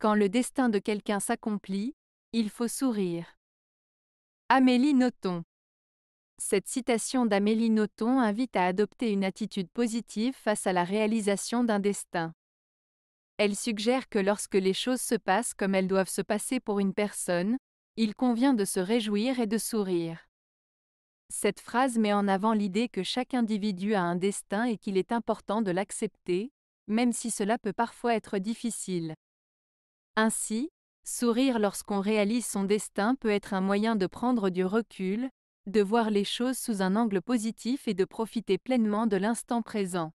Quand le destin de quelqu'un s'accomplit, il faut sourire. Amélie Nothomb Cette citation d'Amélie Nothomb invite à adopter une attitude positive face à la réalisation d'un destin. Elle suggère que lorsque les choses se passent comme elles doivent se passer pour une personne, il convient de se réjouir et de sourire. Cette phrase met en avant l'idée que chaque individu a un destin et qu'il est important de l'accepter, même si cela peut parfois être difficile. Ainsi, sourire lorsqu'on réalise son destin peut être un moyen de prendre du recul, de voir les choses sous un angle positif et de profiter pleinement de l'instant présent.